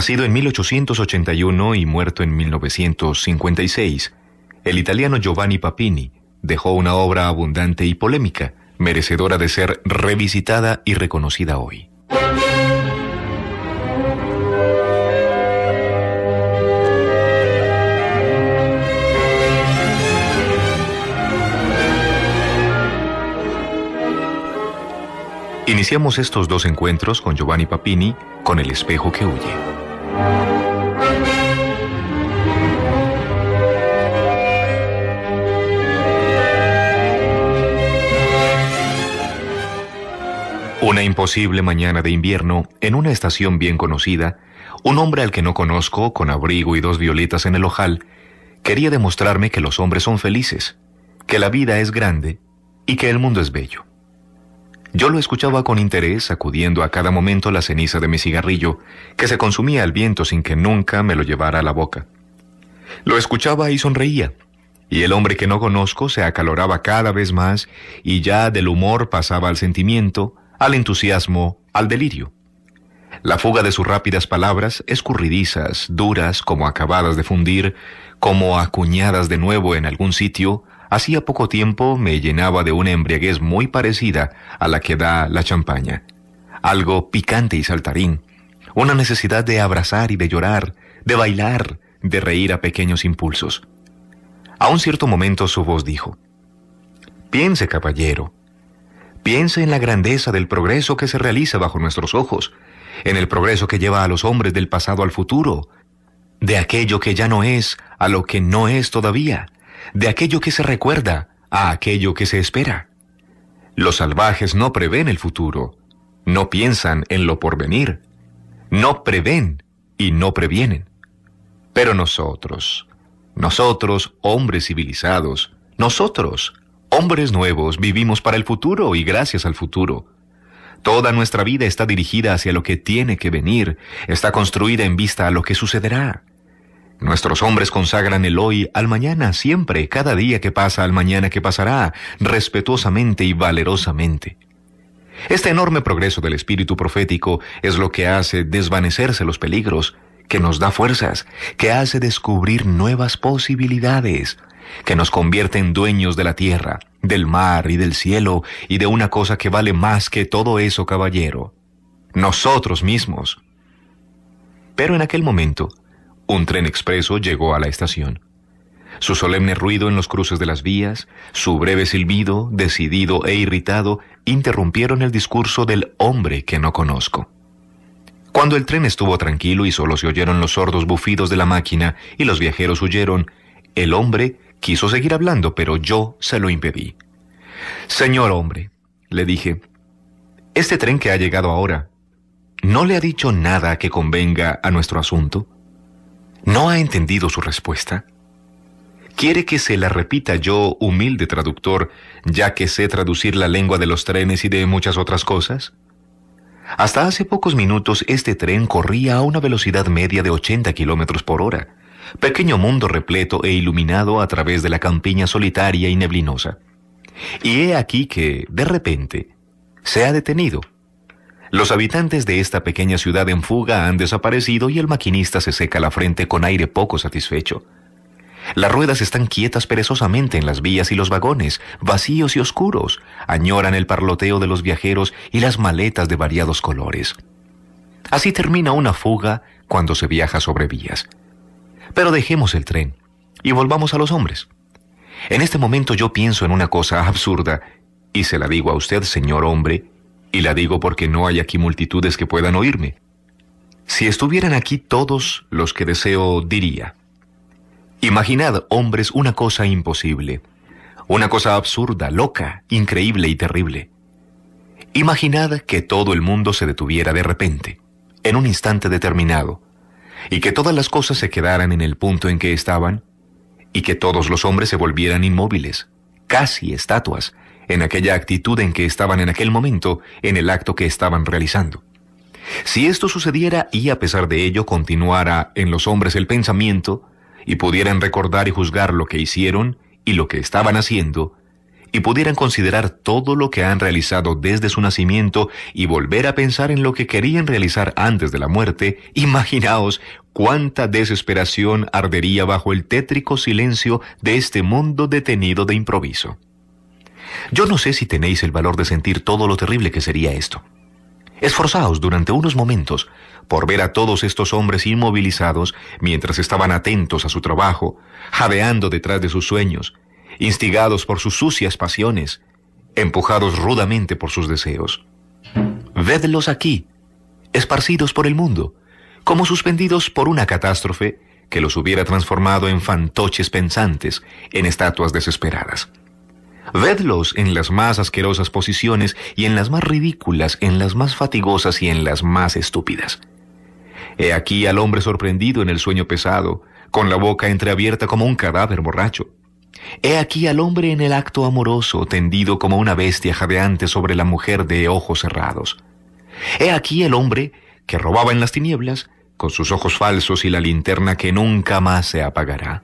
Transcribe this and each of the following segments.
Nacido en 1881 y muerto en 1956, el italiano Giovanni Papini dejó una obra abundante y polémica, merecedora de ser revisitada y reconocida hoy. Iniciamos estos dos encuentros con Giovanni Papini con El espejo que huye. Una imposible mañana de invierno, en una estación bien conocida, un hombre al que no conozco, con abrigo y dos violetas en el ojal, quería demostrarme que los hombres son felices, que la vida es grande y que el mundo es bello. Yo lo escuchaba con interés, sacudiendo a cada momento la ceniza de mi cigarrillo, que se consumía al viento sin que nunca me lo llevara a la boca. Lo escuchaba y sonreía, y el hombre que no conozco se acaloraba cada vez más y ya del humor pasaba al sentimiento, al entusiasmo, al delirio. La fuga de sus rápidas palabras, escurridizas, duras, como acabadas de fundir, como acuñadas de nuevo en algún sitio, hacía poco tiempo me llenaba de una embriaguez muy parecida a la que da la champaña. Algo picante y saltarín, una necesidad de abrazar y de llorar, de bailar, de reír a pequeños impulsos. A un cierto momento su voz dijo, Piense, caballero, Piensa en la grandeza del progreso que se realiza bajo nuestros ojos, en el progreso que lleva a los hombres del pasado al futuro, de aquello que ya no es a lo que no es todavía, de aquello que se recuerda a aquello que se espera. Los salvajes no prevén el futuro, no piensan en lo porvenir, no prevén y no previenen. Pero nosotros, nosotros, hombres civilizados, nosotros, Hombres nuevos, vivimos para el futuro y gracias al futuro. Toda nuestra vida está dirigida hacia lo que tiene que venir, está construida en vista a lo que sucederá. Nuestros hombres consagran el hoy al mañana siempre, cada día que pasa al mañana que pasará, respetuosamente y valerosamente. Este enorme progreso del espíritu profético es lo que hace desvanecerse los peligros, que nos da fuerzas, que hace descubrir nuevas posibilidades, que nos convierte en dueños de la tierra, del mar y del cielo, y de una cosa que vale más que todo eso, caballero, nosotros mismos. Pero en aquel momento, un tren expreso llegó a la estación. Su solemne ruido en los cruces de las vías, su breve silbido, decidido e irritado, interrumpieron el discurso del hombre que no conozco. Cuando el tren estuvo tranquilo y solo se oyeron los sordos bufidos de la máquina y los viajeros huyeron, el hombre Quiso seguir hablando, pero yo se lo impedí. Señor hombre, le dije, este tren que ha llegado ahora, ¿no le ha dicho nada que convenga a nuestro asunto? ¿No ha entendido su respuesta? ¿Quiere que se la repita yo, humilde traductor, ya que sé traducir la lengua de los trenes y de muchas otras cosas? Hasta hace pocos minutos este tren corría a una velocidad media de 80 kilómetros por hora pequeño mundo repleto e iluminado a través de la campiña solitaria y neblinosa. Y he aquí que, de repente, se ha detenido. Los habitantes de esta pequeña ciudad en fuga han desaparecido y el maquinista se seca la frente con aire poco satisfecho. Las ruedas están quietas perezosamente en las vías y los vagones, vacíos y oscuros, añoran el parloteo de los viajeros y las maletas de variados colores. Así termina una fuga cuando se viaja sobre vías. Pero dejemos el tren y volvamos a los hombres. En este momento yo pienso en una cosa absurda, y se la digo a usted, señor hombre, y la digo porque no hay aquí multitudes que puedan oírme. Si estuvieran aquí todos los que deseo, diría. Imaginad, hombres, una cosa imposible, una cosa absurda, loca, increíble y terrible. Imaginad que todo el mundo se detuviera de repente, en un instante determinado, y que todas las cosas se quedaran en el punto en que estaban, y que todos los hombres se volvieran inmóviles, casi estatuas, en aquella actitud en que estaban en aquel momento, en el acto que estaban realizando. Si esto sucediera y a pesar de ello continuara en los hombres el pensamiento, y pudieran recordar y juzgar lo que hicieron y lo que estaban haciendo, y pudieran considerar todo lo que han realizado desde su nacimiento y volver a pensar en lo que querían realizar antes de la muerte, imaginaos cuánta desesperación ardería bajo el tétrico silencio de este mundo detenido de improviso. Yo no sé si tenéis el valor de sentir todo lo terrible que sería esto. Esforzaos durante unos momentos por ver a todos estos hombres inmovilizados mientras estaban atentos a su trabajo, jadeando detrás de sus sueños, instigados por sus sucias pasiones, empujados rudamente por sus deseos. Vedlos aquí, esparcidos por el mundo, como suspendidos por una catástrofe que los hubiera transformado en fantoches pensantes, en estatuas desesperadas. Vedlos en las más asquerosas posiciones y en las más ridículas, en las más fatigosas y en las más estúpidas. He aquí al hombre sorprendido en el sueño pesado, con la boca entreabierta como un cadáver borracho, He aquí al hombre en el acto amoroso, tendido como una bestia jadeante sobre la mujer de ojos cerrados. He aquí el hombre que robaba en las tinieblas, con sus ojos falsos y la linterna que nunca más se apagará.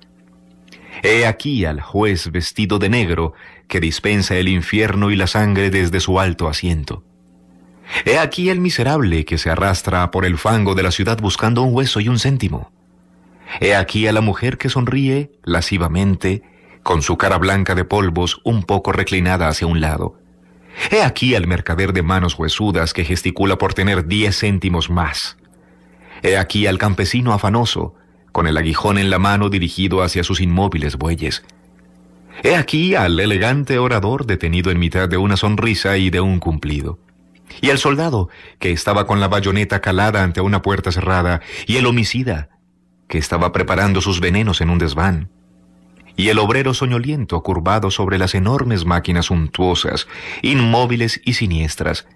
He aquí al juez vestido de negro, que dispensa el infierno y la sangre desde su alto asiento. He aquí el miserable que se arrastra por el fango de la ciudad buscando un hueso y un céntimo. He aquí a la mujer que sonríe lascivamente con su cara blanca de polvos un poco reclinada hacia un lado. He aquí al mercader de manos huesudas que gesticula por tener diez céntimos más. He aquí al campesino afanoso, con el aguijón en la mano dirigido hacia sus inmóviles bueyes. He aquí al elegante orador detenido en mitad de una sonrisa y de un cumplido. Y al soldado, que estaba con la bayoneta calada ante una puerta cerrada, y el homicida, que estaba preparando sus venenos en un desván y el obrero soñoliento curvado sobre las enormes máquinas untuosas, inmóviles y siniestras,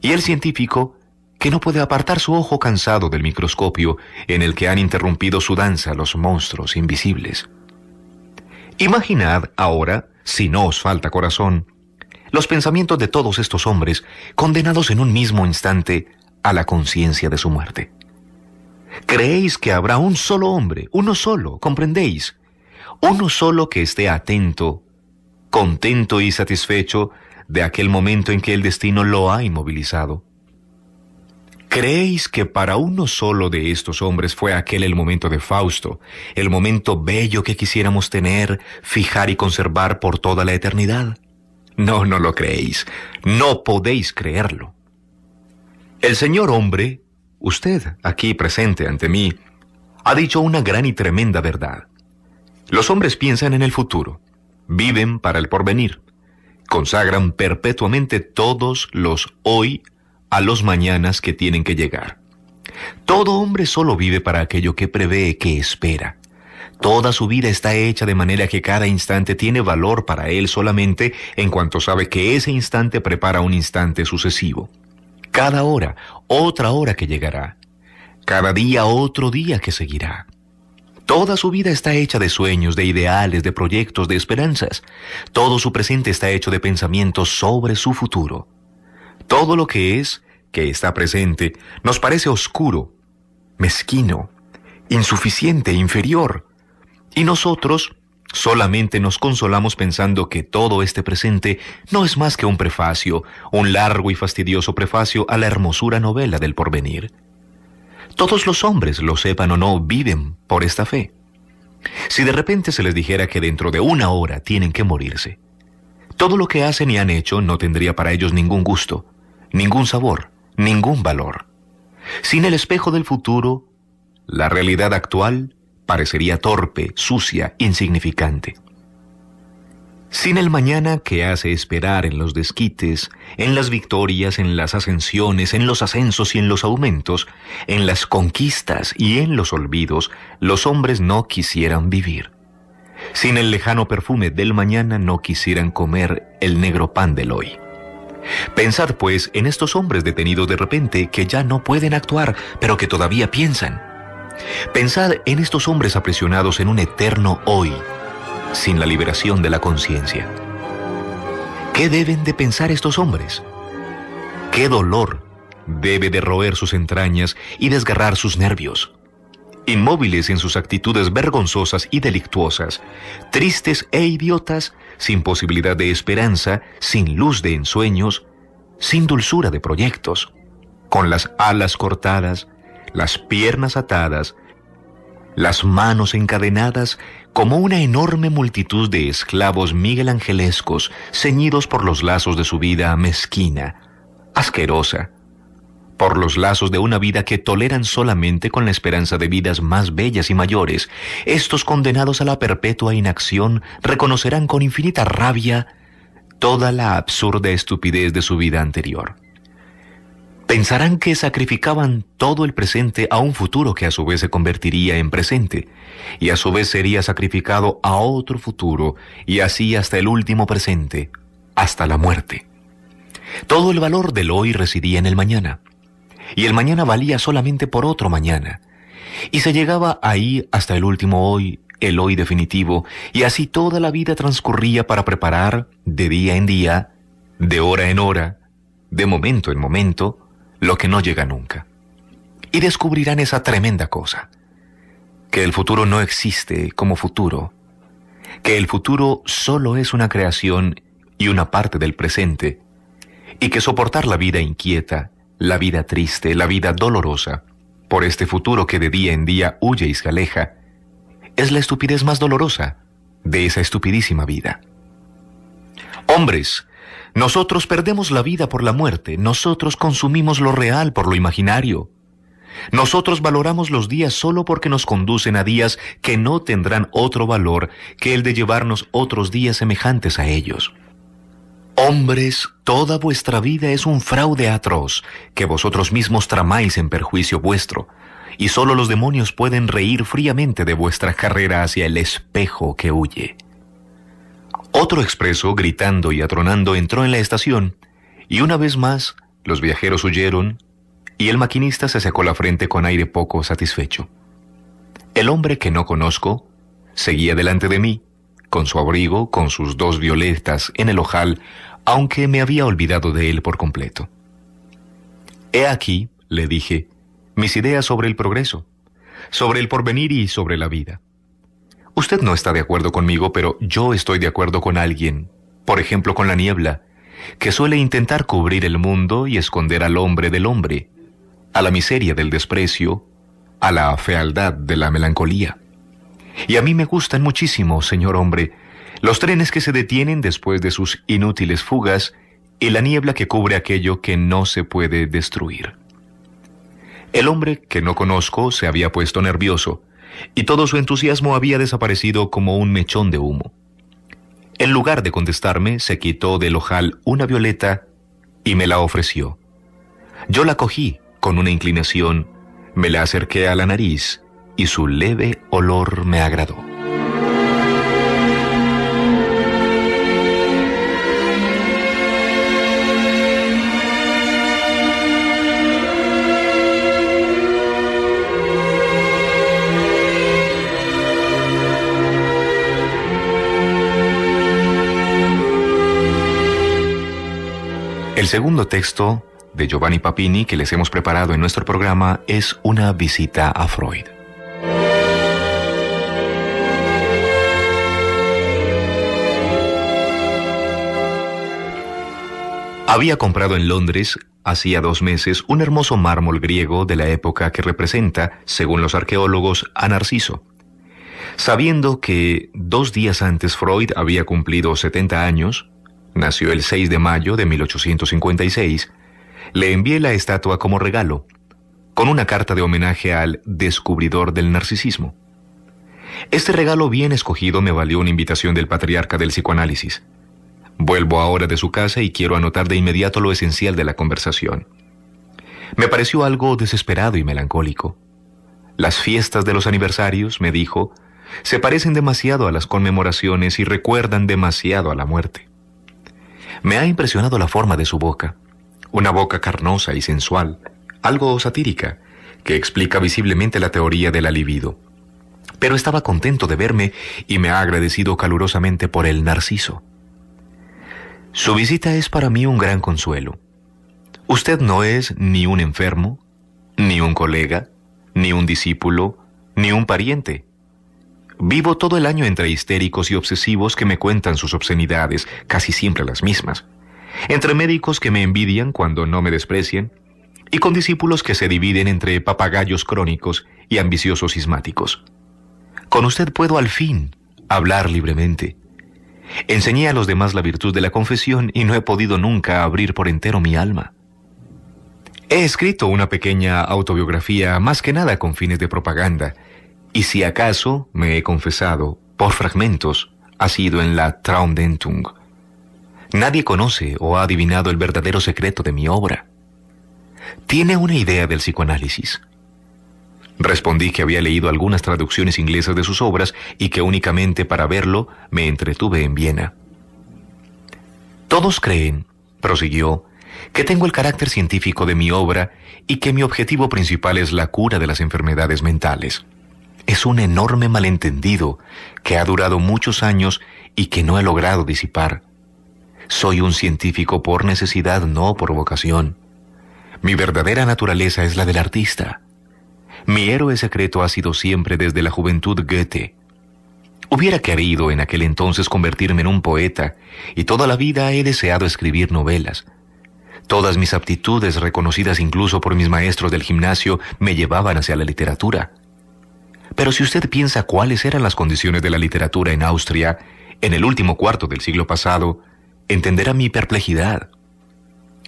y el científico que no puede apartar su ojo cansado del microscopio en el que han interrumpido su danza los monstruos invisibles. Imaginad ahora, si no os falta corazón, los pensamientos de todos estos hombres condenados en un mismo instante a la conciencia de su muerte. ¿Creéis que habrá un solo hombre, uno solo, comprendéis, uno solo que esté atento, contento y satisfecho de aquel momento en que el destino lo ha inmovilizado. ¿Creéis que para uno solo de estos hombres fue aquel el momento de Fausto, el momento bello que quisiéramos tener, fijar y conservar por toda la eternidad? No, no lo creéis, no podéis creerlo. El señor hombre, usted aquí presente ante mí, ha dicho una gran y tremenda verdad. Los hombres piensan en el futuro, viven para el porvenir, consagran perpetuamente todos los hoy a los mañanas que tienen que llegar. Todo hombre solo vive para aquello que prevé, que espera. Toda su vida está hecha de manera que cada instante tiene valor para él solamente en cuanto sabe que ese instante prepara un instante sucesivo. Cada hora, otra hora que llegará. Cada día, otro día que seguirá. Toda su vida está hecha de sueños, de ideales, de proyectos, de esperanzas. Todo su presente está hecho de pensamientos sobre su futuro. Todo lo que es, que está presente, nos parece oscuro, mezquino, insuficiente, inferior. Y nosotros solamente nos consolamos pensando que todo este presente no es más que un prefacio, un largo y fastidioso prefacio a la hermosura novela del porvenir. Todos los hombres, lo sepan o no, viven por esta fe. Si de repente se les dijera que dentro de una hora tienen que morirse, todo lo que hacen y han hecho no tendría para ellos ningún gusto, ningún sabor, ningún valor. Sin el espejo del futuro, la realidad actual parecería torpe, sucia, insignificante. Sin el mañana que hace esperar en los desquites, en las victorias, en las ascensiones, en los ascensos y en los aumentos, en las conquistas y en los olvidos, los hombres no quisieran vivir. Sin el lejano perfume del mañana no quisieran comer el negro pan del hoy. Pensad pues en estos hombres detenidos de repente que ya no pueden actuar, pero que todavía piensan. Pensad en estos hombres aprisionados en un eterno hoy sin la liberación de la conciencia. ¿Qué deben de pensar estos hombres? ¿Qué dolor debe de roer sus entrañas y desgarrar sus nervios? Inmóviles en sus actitudes vergonzosas y delictuosas, tristes e idiotas, sin posibilidad de esperanza, sin luz de ensueños, sin dulzura de proyectos, con las alas cortadas, las piernas atadas, las manos encadenadas como una enorme multitud de esclavos miguelangelescos ceñidos por los lazos de su vida mezquina, asquerosa, por los lazos de una vida que toleran solamente con la esperanza de vidas más bellas y mayores, estos condenados a la perpetua inacción reconocerán con infinita rabia toda la absurda estupidez de su vida anterior pensarán que sacrificaban todo el presente a un futuro que a su vez se convertiría en presente, y a su vez sería sacrificado a otro futuro, y así hasta el último presente, hasta la muerte. Todo el valor del hoy residía en el mañana, y el mañana valía solamente por otro mañana, y se llegaba ahí hasta el último hoy, el hoy definitivo, y así toda la vida transcurría para preparar, de día en día, de hora en hora, de momento en momento, lo que no llega nunca. Y descubrirán esa tremenda cosa, que el futuro no existe como futuro, que el futuro solo es una creación y una parte del presente, y que soportar la vida inquieta, la vida triste, la vida dolorosa, por este futuro que de día en día huye y se aleja, es la estupidez más dolorosa de esa estupidísima vida. Hombres, nosotros perdemos la vida por la muerte, nosotros consumimos lo real por lo imaginario. Nosotros valoramos los días solo porque nos conducen a días que no tendrán otro valor que el de llevarnos otros días semejantes a ellos. Hombres, toda vuestra vida es un fraude atroz que vosotros mismos tramáis en perjuicio vuestro, y solo los demonios pueden reír fríamente de vuestra carrera hacia el espejo que huye. Otro expreso, gritando y atronando, entró en la estación, y una vez más los viajeros huyeron, y el maquinista se secó la frente con aire poco satisfecho. El hombre que no conozco seguía delante de mí, con su abrigo, con sus dos violetas en el ojal, aunque me había olvidado de él por completo. He aquí, le dije, mis ideas sobre el progreso, sobre el porvenir y sobre la vida. Usted no está de acuerdo conmigo, pero yo estoy de acuerdo con alguien, por ejemplo con la niebla, que suele intentar cubrir el mundo y esconder al hombre del hombre, a la miseria del desprecio, a la fealdad de la melancolía. Y a mí me gustan muchísimo, señor hombre, los trenes que se detienen después de sus inútiles fugas y la niebla que cubre aquello que no se puede destruir. El hombre que no conozco se había puesto nervioso, y todo su entusiasmo había desaparecido como un mechón de humo. En lugar de contestarme, se quitó del ojal una violeta y me la ofreció. Yo la cogí con una inclinación, me la acerqué a la nariz y su leve olor me agradó. El segundo texto de Giovanni Papini que les hemos preparado en nuestro programa es una visita a Freud. Había comprado en Londres, hacía dos meses, un hermoso mármol griego de la época que representa, según los arqueólogos, a Narciso. Sabiendo que dos días antes Freud había cumplido 70 años, nació el 6 de mayo de 1856, le envié la estatua como regalo, con una carta de homenaje al descubridor del narcisismo. Este regalo bien escogido me valió una invitación del patriarca del psicoanálisis. Vuelvo ahora de su casa y quiero anotar de inmediato lo esencial de la conversación. Me pareció algo desesperado y melancólico. Las fiestas de los aniversarios, me dijo, se parecen demasiado a las conmemoraciones y recuerdan demasiado a la muerte. Me ha impresionado la forma de su boca, una boca carnosa y sensual, algo satírica, que explica visiblemente la teoría de la libido. Pero estaba contento de verme y me ha agradecido calurosamente por el narciso. Su visita es para mí un gran consuelo. Usted no es ni un enfermo, ni un colega, ni un discípulo, ni un pariente. Vivo todo el año entre histéricos y obsesivos que me cuentan sus obscenidades, casi siempre las mismas, entre médicos que me envidian cuando no me desprecian, y con discípulos que se dividen entre papagayos crónicos y ambiciosos sismáticos. Con usted puedo al fin hablar libremente. Enseñé a los demás la virtud de la confesión y no he podido nunca abrir por entero mi alma. He escrito una pequeña autobiografía, más que nada con fines de propaganda, y si acaso me he confesado por fragmentos, ha sido en la Traumdentung. Nadie conoce o ha adivinado el verdadero secreto de mi obra. ¿Tiene una idea del psicoanálisis? Respondí que había leído algunas traducciones inglesas de sus obras y que únicamente para verlo me entretuve en Viena. Todos creen, prosiguió, que tengo el carácter científico de mi obra y que mi objetivo principal es la cura de las enfermedades mentales es un enorme malentendido que ha durado muchos años y que no he logrado disipar. Soy un científico por necesidad, no por vocación. Mi verdadera naturaleza es la del artista. Mi héroe secreto ha sido siempre desde la juventud Goethe. Hubiera querido en aquel entonces convertirme en un poeta y toda la vida he deseado escribir novelas. Todas mis aptitudes, reconocidas incluso por mis maestros del gimnasio, me llevaban hacia la literatura. Pero si usted piensa cuáles eran las condiciones de la literatura en Austria en el último cuarto del siglo pasado, entenderá mi perplejidad.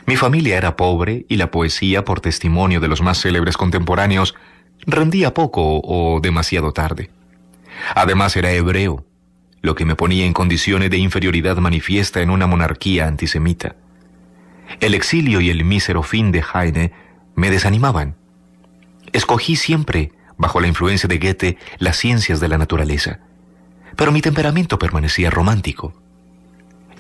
Mi familia era pobre y la poesía, por testimonio de los más célebres contemporáneos, rendía poco o demasiado tarde. Además era hebreo, lo que me ponía en condiciones de inferioridad manifiesta en una monarquía antisemita. El exilio y el mísero fin de Heine me desanimaban. Escogí siempre bajo la influencia de Goethe, las ciencias de la naturaleza. Pero mi temperamento permanecía romántico.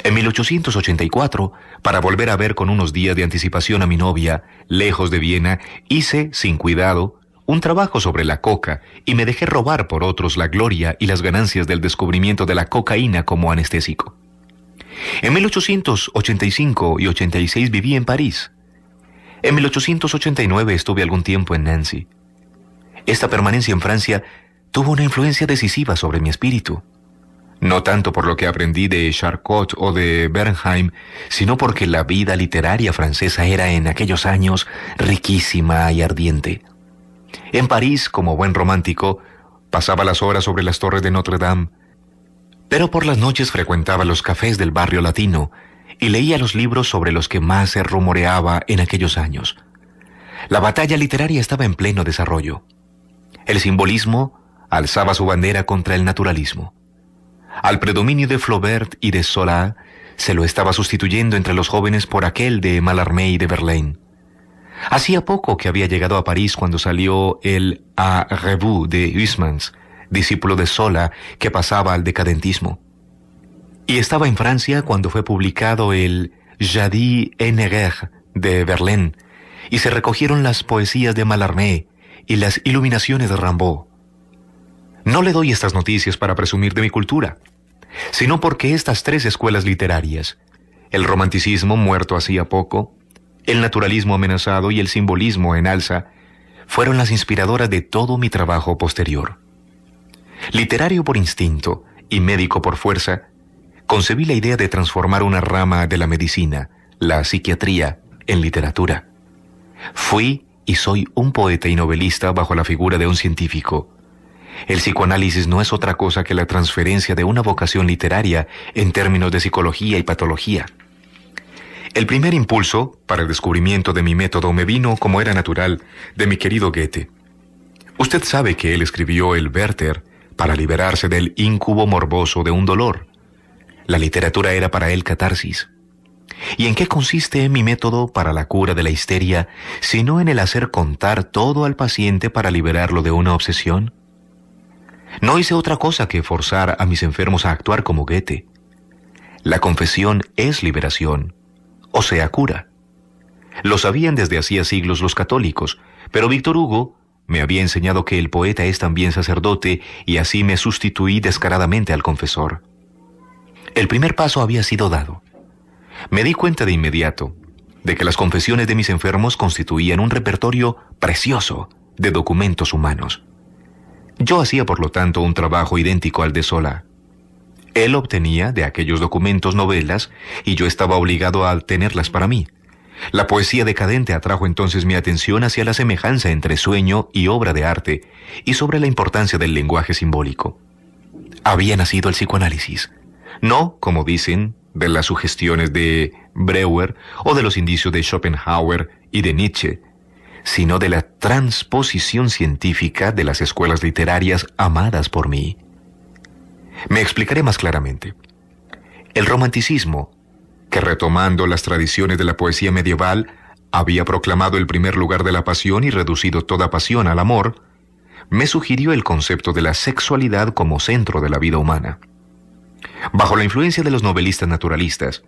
En 1884, para volver a ver con unos días de anticipación a mi novia, lejos de Viena, hice, sin cuidado, un trabajo sobre la coca y me dejé robar por otros la gloria y las ganancias del descubrimiento de la cocaína como anestésico. En 1885 y 86 viví en París. En 1889 estuve algún tiempo en Nancy. Esta permanencia en Francia tuvo una influencia decisiva sobre mi espíritu. No tanto por lo que aprendí de Charcot o de Bernheim, sino porque la vida literaria francesa era en aquellos años riquísima y ardiente. En París, como buen romántico, pasaba las horas sobre las torres de Notre Dame, pero por las noches frecuentaba los cafés del barrio latino y leía los libros sobre los que más se rumoreaba en aquellos años. La batalla literaria estaba en pleno desarrollo. El simbolismo alzaba su bandera contra el naturalismo. Al predominio de Flaubert y de Sola, se lo estaba sustituyendo entre los jóvenes por aquel de Mallarmé y de Verlaine. Hacía poco que había llegado a París cuando salió el A Revue de Huysmans, discípulo de Sola, que pasaba al decadentismo. Y estaba en Francia cuando fue publicado el Jadis en de Verlaine, y se recogieron las poesías de Mallarmé, y las iluminaciones de Rambo. No le doy estas noticias para presumir de mi cultura, sino porque estas tres escuelas literarias, el romanticismo muerto hacía poco, el naturalismo amenazado y el simbolismo en alza, fueron las inspiradoras de todo mi trabajo posterior. Literario por instinto y médico por fuerza, concebí la idea de transformar una rama de la medicina, la psiquiatría, en literatura. Fui y soy un poeta y novelista bajo la figura de un científico. El psicoanálisis no es otra cosa que la transferencia de una vocación literaria en términos de psicología y patología. El primer impulso para el descubrimiento de mi método me vino, como era natural, de mi querido Goethe. Usted sabe que él escribió el Werther para liberarse del incubo morboso de un dolor. La literatura era para él catarsis. ¿Y en qué consiste mi método para la cura de la histeria, sino en el hacer contar todo al paciente para liberarlo de una obsesión? No hice otra cosa que forzar a mis enfermos a actuar como Goethe. La confesión es liberación, o sea, cura. Lo sabían desde hacía siglos los católicos, pero Víctor Hugo me había enseñado que el poeta es también sacerdote y así me sustituí descaradamente al confesor. El primer paso había sido dado. Me di cuenta de inmediato de que las confesiones de mis enfermos constituían un repertorio precioso de documentos humanos. Yo hacía, por lo tanto, un trabajo idéntico al de Sola. Él obtenía de aquellos documentos novelas y yo estaba obligado a tenerlas para mí. La poesía decadente atrajo entonces mi atención hacia la semejanza entre sueño y obra de arte y sobre la importancia del lenguaje simbólico. Había nacido el psicoanálisis, no, como dicen, de las sugestiones de Breuer o de los indicios de Schopenhauer y de Nietzsche, sino de la transposición científica de las escuelas literarias amadas por mí. Me explicaré más claramente. El romanticismo, que retomando las tradiciones de la poesía medieval, había proclamado el primer lugar de la pasión y reducido toda pasión al amor, me sugirió el concepto de la sexualidad como centro de la vida humana. Bajo la influencia de los novelistas naturalistas,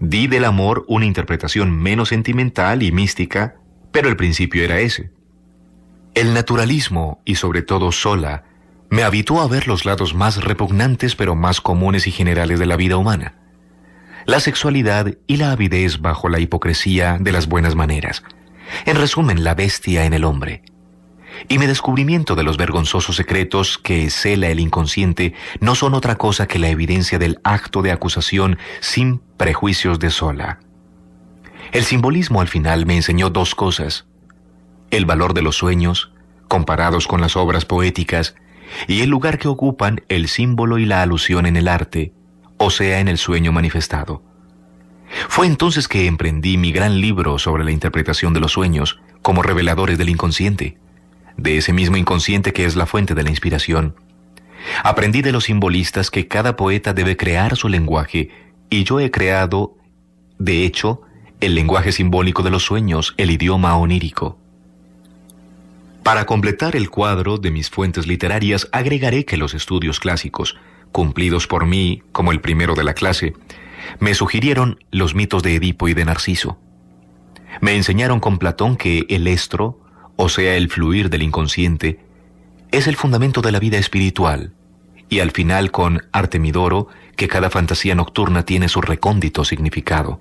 di del amor una interpretación menos sentimental y mística, pero el principio era ese. El naturalismo, y sobre todo Sola, me habituó a ver los lados más repugnantes pero más comunes y generales de la vida humana. La sexualidad y la avidez bajo la hipocresía de las buenas maneras. En resumen, la bestia en el hombre y mi descubrimiento de los vergonzosos secretos que cela el inconsciente no son otra cosa que la evidencia del acto de acusación sin prejuicios de sola. El simbolismo al final me enseñó dos cosas, el valor de los sueños, comparados con las obras poéticas, y el lugar que ocupan el símbolo y la alusión en el arte, o sea, en el sueño manifestado. Fue entonces que emprendí mi gran libro sobre la interpretación de los sueños como reveladores del inconsciente de ese mismo inconsciente que es la fuente de la inspiración. Aprendí de los simbolistas que cada poeta debe crear su lenguaje, y yo he creado, de hecho, el lenguaje simbólico de los sueños, el idioma onírico. Para completar el cuadro de mis fuentes literarias, agregaré que los estudios clásicos, cumplidos por mí como el primero de la clase, me sugirieron los mitos de Edipo y de Narciso. Me enseñaron con Platón que el estro, o sea el fluir del inconsciente, es el fundamento de la vida espiritual, y al final con Artemidoro, que cada fantasía nocturna tiene su recóndito significado.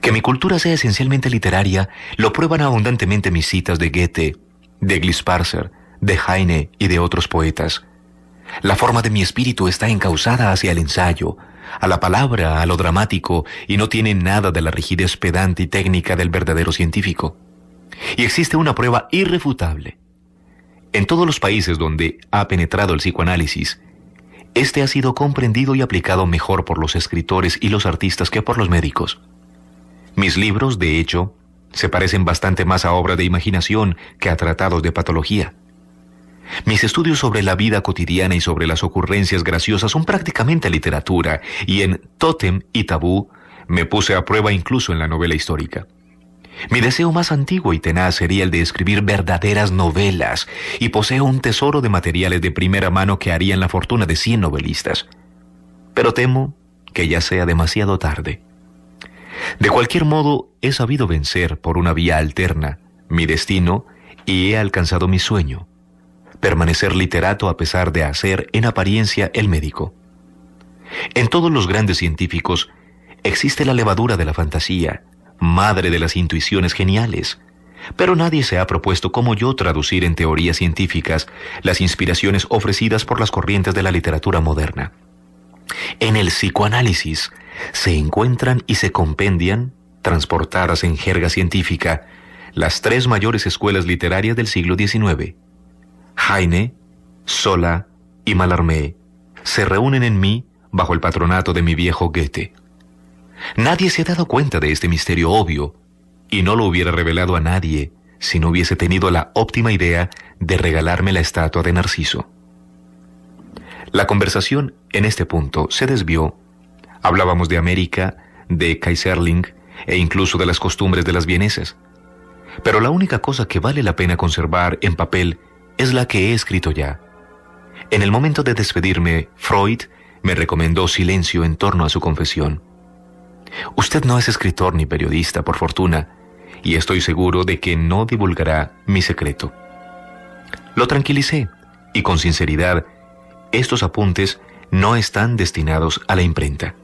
Que mi cultura sea esencialmente literaria lo prueban abundantemente mis citas de Goethe, de Glisparser, de Heine y de otros poetas. La forma de mi espíritu está encauzada hacia el ensayo, a la palabra, a lo dramático, y no tiene nada de la rigidez pedante y técnica del verdadero científico. Y existe una prueba irrefutable. En todos los países donde ha penetrado el psicoanálisis, este ha sido comprendido y aplicado mejor por los escritores y los artistas que por los médicos. Mis libros, de hecho, se parecen bastante más a obra de imaginación que a tratados de patología. Mis estudios sobre la vida cotidiana y sobre las ocurrencias graciosas son prácticamente literatura, y en Totem y Tabú me puse a prueba incluso en la novela histórica. Mi deseo más antiguo y tenaz sería el de escribir verdaderas novelas, y poseo un tesoro de materiales de primera mano que harían la fortuna de cien novelistas. Pero temo que ya sea demasiado tarde. De cualquier modo, he sabido vencer por una vía alterna mi destino y he alcanzado mi sueño, permanecer literato a pesar de hacer en apariencia el médico. En todos los grandes científicos existe la levadura de la fantasía, madre de las intuiciones geniales. Pero nadie se ha propuesto como yo traducir en teorías científicas las inspiraciones ofrecidas por las corrientes de la literatura moderna. En el psicoanálisis se encuentran y se compendian, transportadas en jerga científica, las tres mayores escuelas literarias del siglo XIX. Heine, Sola y Mallarmé se reúnen en mí bajo el patronato de mi viejo Goethe. Nadie se ha dado cuenta de este misterio obvio y no lo hubiera revelado a nadie si no hubiese tenido la óptima idea de regalarme la estatua de Narciso. La conversación en este punto se desvió. Hablábamos de América, de Kaiserling e incluso de las costumbres de las vienesas. Pero la única cosa que vale la pena conservar en papel es la que he escrito ya. En el momento de despedirme, Freud me recomendó silencio en torno a su confesión. Usted no es escritor ni periodista, por fortuna, y estoy seguro de que no divulgará mi secreto. Lo tranquilicé, y con sinceridad, estos apuntes no están destinados a la imprenta.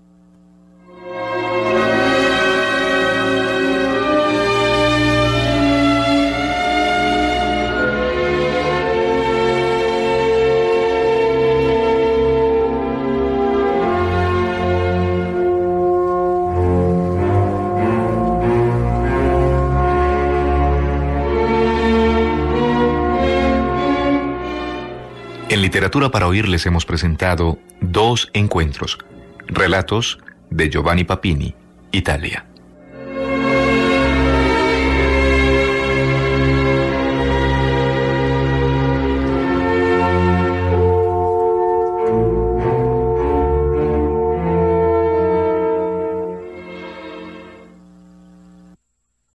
para oírles hemos presentado dos encuentros, relatos de Giovanni Papini, Italia.